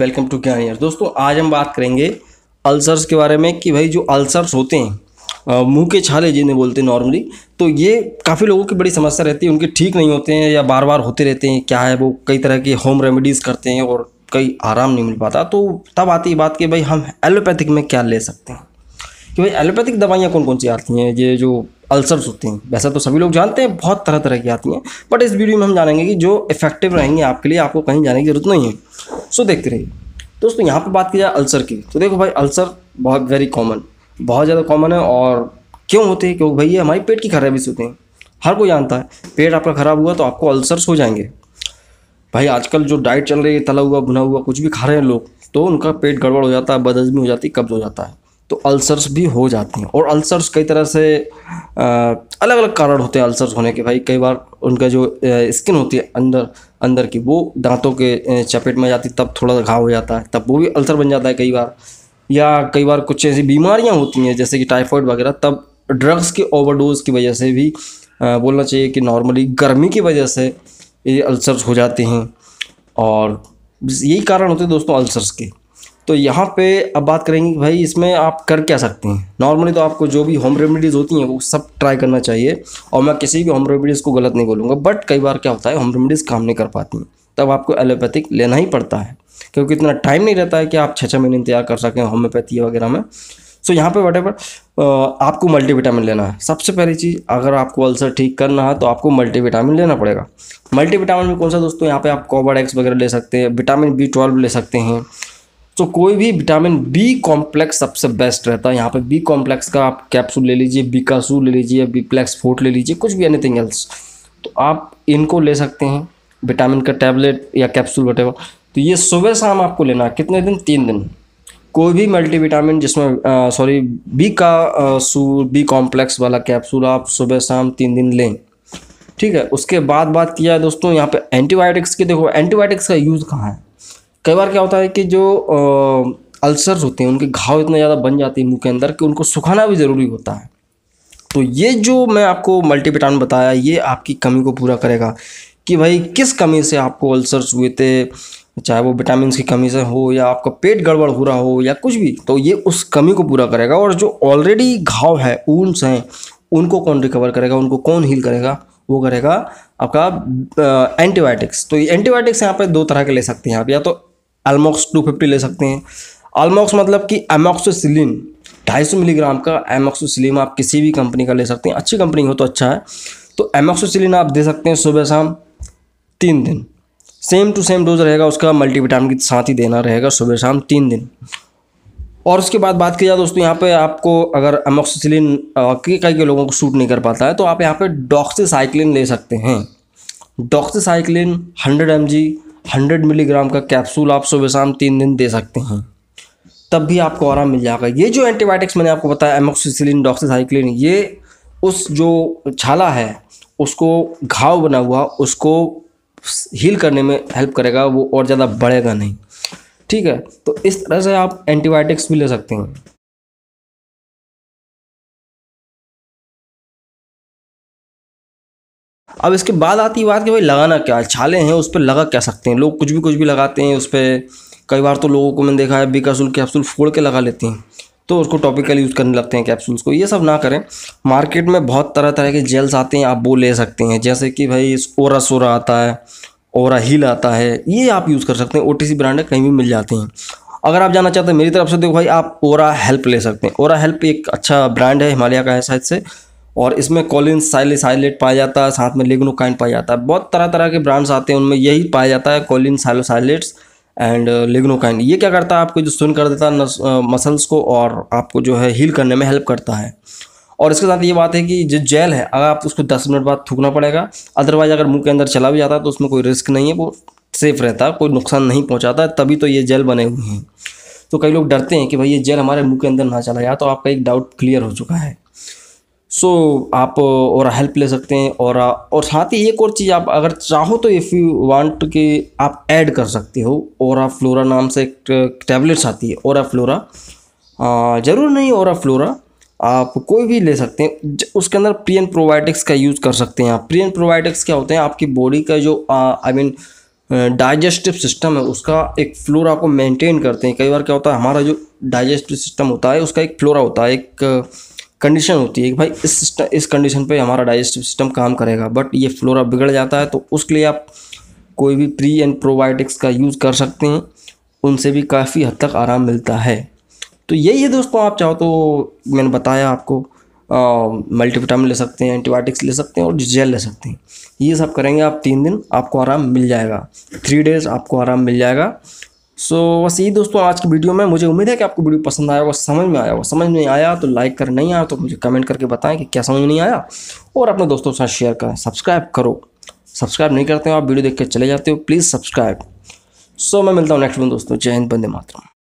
welcome to यार दोस्तों आज हम बात करेंगे अल्सर्स के बारे में कि भाई जो अल्सर्स होते हैं मुंह के छाले जिन्हें बोलते हैं नॉर्मली तो ये काफ़ी लोगों की बड़ी समस्या रहती है उनके ठीक नहीं होते हैं या बार बार होते रहते हैं क्या है वो कई तरह के होम रेमेडीज़ करते हैं और कई आराम नहीं मिल पाता तो तब आती है बात कि भाई हम एलोपैथिक में क्या ले सकते हैं कि भाई एलोपैथिक दवाइयाँ कौन कौन सी आती हैं ये जो अल्सर्स होते हैं वैसा तो सभी लोग जानते हैं बहुत तरह तरह की आती हैं बट इस वीडियो में हम जानेंगे कि जो इफेक्टिव रहेंगे आपके लिए आपको कहीं जाने की ज़रूरत नहीं है सो देखते रहिए दोस्तों यहाँ पर बात की जाए अल्सर की तो देखो भाई अल्सर बहुत वेरी कॉमन बहुत ज़्यादा कॉमन है और क्यों होते हैं क्योंकि भाई ये हमारी पेट की खराबी से होते हैं हर कोई जानता है पेट आपका ख़राब हुआ तो आपको अल्सर्स हो जाएंगे भाई आजकल जो डाइट चल रही है तला हुआ भुना हुआ कुछ भी खा रहे हैं लोग तो उनका पेट गड़बड़ हो जाता है बदहजमी हो जाती है कब्ज हो जाता है तो अल्सर्स भी हो जाती हैं और अल्सर्स कई तरह से अलग अलग कारण होते हैं अल्सर्स होने के भाई कई बार उनका जो स्किन होती है अंदर अंदर की वो दांतों के चपेट में जाती तब थोड़ा घाव हो जाता है तब वो भी अल्सर बन जाता है कई बार या कई बार कुछ ऐसी बीमारियां होती हैं जैसे कि टाइफॉइड वगैरह तब ड्रग्स के ओवरडोज की वजह से भी बोलना चाहिए कि नॉर्मली गर्मी की वजह से ये अल्सर्स हो जाते हैं और यही कारण होते हैं दोस्तों अल्सर्स के तो यहाँ पे अब बात करेंगे कि भाई इसमें आप कर क्या सकते हैं नॉर्मली तो आपको जो भी होम रेमेडीज़ होती हैं वो सब ट्राई करना चाहिए और मैं किसी भी होम रेमेडीज़ को गलत नहीं बोलूँगा बट कई बार क्या होता है होम रेमेडीज़ काम नहीं कर पाती हैं तब आपको एलोपैथिक लेना ही पड़ता है क्योंकि इतना टाइम नहीं रहता है कि आप छः छः महीने इंतजार कर सकें होम्योपैथी वगैरह में सो यहाँ पर वट आपको मल्टीविटामिन लेना है सबसे पहली चीज़ अगर आपको अल्सर ठीक करना है तो आपको मल्टीविटामिन लेना पड़ेगा मल्टीविटामिन में कौन सा दोस्तों यहाँ पे आप कॉबर एक्स वगैरह ले सकते हैं विटामिन बी ट्वेल्व ले सकते हैं तो कोई भी विटामिन बी कॉम्प्लेक्स सबसे बेस्ट रहता है यहाँ पे बी कॉम्प्लेक्स का आप कैप्सूल ले लीजिए बीकासू ले लीजिए बीप्लेक्स फोर्ट ले लीजिए कुछ भी एनीथिंग एल्स तो आप इनको ले सकते हैं विटामिन का टैबलेट या कैप्सूल वटेवर तो ये सुबह शाम आपको लेना है कितने दिन तीन दिन कोई भी मल्टीविटामिन जिसमें सॉरी बी का सू बी कॉम्प्लेक्स वाला कैप्सूल आप सुबह शाम तीन दिन लें ठीक है उसके बाद बात किया है दोस्तों यहाँ पे एंटीबायोटिक्स की देखो एंटीबायोटिक्स का यूज़ कहाँ है कई बार क्या होता है कि जो अल्सर्स होते हैं उनके घाव इतने ज़्यादा बन जाते हैं मुँह के अंदर कि उनको सुखाना भी ज़रूरी होता है तो ये जो मैं आपको मल्टीपिटान बताया ये आपकी कमी को पूरा करेगा कि भाई किस कमी से आपको अल्सर्स हुए थे चाहे वो विटामिन की कमी से हो या आपका पेट गड़बड़ हो रहा हो या कुछ भी तो ये उस कमी को पूरा करेगा और जो ऑलरेडी घाव है ऊन्स हैं उनको कौन रिकवर करेगा उनको कौन हील करेगा वो करेगा आपका एंटीबायोटिक्स तो ये एंटीबायोटिक्स यहाँ पर दो तरह के ले सकते हैं आप या तो एलमोक्स टू फिफ्टी ले सकते हैं अलमॉक्स मतलब कि ढाई 250 मिलीग्राम का एमोक्सोसिलिन आप किसी भी कंपनी का ले सकते हैं अच्छी कंपनी हो तो अच्छा है तो एमोक्सोसिलिन आप दे सकते हैं सुबह शाम तीन दिन सेम टू सेम डोज रहेगा उसका मल्टीविटामिन के साथ ही देना रहेगा सुबह शाम तीन दिन और उसके बाद बात की जाए दोस्तों यहाँ पे आपको अगर एमोक्सिसिलिन कई कई लोगों को सूट नहीं कर पाता है तो आप यहाँ पे डॉक्सीसाइक्लिन ले सकते हैं doxycycline 100 M G hundred milligram का कैप्सूल आप सुबह शाम तीन दिन दे सकते हैं तब भी आपको आराम मिल जाएगा ये जो एंटीबायोटिक्स मैंने आपको बताया एमोक्सिसिलिन डॉक्सीसाइक्लिन ये उस जो छाला है उसको घाव बना हुआ उसको हील करने में हेल्प करेगा वो और ज़्यादा बढ़ेगा नहीं ठीक है तो इस तरह से आप एंटीबायोटिक्स भी ले सकते हैं अब इसके बाद आती बात कि भाई लगाना क्या है छाले हैं उस पर लगा क्या सकते हैं लोग कुछ भी कुछ भी लगाते हैं उस पर कई बार तो लोगों को मैंने देखा है बिकासुल कैप्सूल फोड़ के लगा लेते हैं तो उसको टॉपिकली यूज़ करने लगते हैं कैप्सूल्स को ये सब ना करें मार्केट में बहुत तरह तरह के जेल्स आते हैं आप वो ले सकते हैं जैसे कि भाई ओरा सोरा आता है ओरा हील आता है ये आप यूज़ कर सकते हैं ओ ब्रांड है कहीं भी मिल जाते हैं अगर आप जाना चाहते हैं मेरी तरफ से देखो भाई आप ओरा हेल्प ले सकते हैं ओरा हेल्प एक अच्छा ब्रांड है हिमालय का है शायद से और इसमें कॉलिन साइलिस हाइलेट पाया जाता है साथ में लिग्नोकाइन पाया जाता है बहुत तरह तरह के ब्रांड्स आते हैं उनमें यही पाया जाता है कॉलिन साइलेस हाइलेट्स एंड लिग्नोकाइन ये क्या करता है आपको जो सुन कर देता है मसल्स को और आपको जो है हील करने में हेल्प करता है और इसके साथ ये बात है कि जो जेल है अगर आप उसको दस मिनट बाद थूकना पड़ेगा अदरवाइज अगर मुंह के अंदर चला भी जाता है तो उसमें कोई रिस्क नहीं है वो सेफ़ रहता है कोई नुकसान नहीं पहुंचाता तभी तो ये जेल बने हुए हैं तो कई लोग डरते हैं कि भाई ये जेल हमारे मुंह के अंदर ना चला जाए तो आपका एक डाउट क्लियर हो चुका है सो so, आप uh, और हेल्प ले सकते हैं और uh, और साथ ही एक और चीज़ आप अगर चाहो तो इफ़ यू वांट कि आप ऐड कर सकते हो और फ्लोरा नाम से एक टैबलेट्स uh, आती है और फ्लोरा ज़रूर नहीं और फ्लोरा आप कोई भी ले सकते हैं उसके अंदर प्रियन प्रोबायोटिक्स का यूज़ कर सकते हैं आप प्रियन प्रोबायोटिक्स क्या होते हैं आपकी बॉडी का जो आई मीन डाइजेस्टिव सिस्टम है उसका एक फ्लोरा को मेंटेन करते हैं कई बार क्या होता है हमारा जो डाइजेस्टिव सिस्टम होता है उसका एक फ्लोरा होता है एक कंडीशन होती है कि भाई इस सिस्टम इस कंडीशन पे हमारा डाइजेस्टिव सिस्टम काम करेगा बट ये फ्लोरा बिगड़ जाता है तो उसके लिए आप कोई भी प्री एंड प्रोबायोटिक्स का यूज़ कर सकते हैं उनसे भी काफ़ी हद तक आराम मिलता है तो यही है दोस्तों आप चाहो तो मैंने बताया आपको मल्टीविटामिन ले सकते हैं एंटीबायोटिक्स ले सकते हैं और जेल ले सकते हैं ये सब करेंगे आप तीन दिन आपको आराम मिल जाएगा थ्री डेज़ आपको आराम मिल जाएगा सो so, बस यही दोस्तों आज की वीडियो में मुझे उम्मीद है कि आपको वीडियो पसंद आया होगा समझ में आया होगा समझ में आया तो लाइक कर नहीं आया तो मुझे कमेंट करके बताएं कि क्या समझ में नहीं आया और अपने दोस्तों के साथ शेयर करें सब्सक्राइब करो सब्सक्राइब नहीं करते हो आप वीडियो देख के चले जाते हो प्लीज़ सब्सक्राइब सो so, मैं मिलता हूँ नेक्स्ट में दोस्तों जय हिंद बंदे मातरम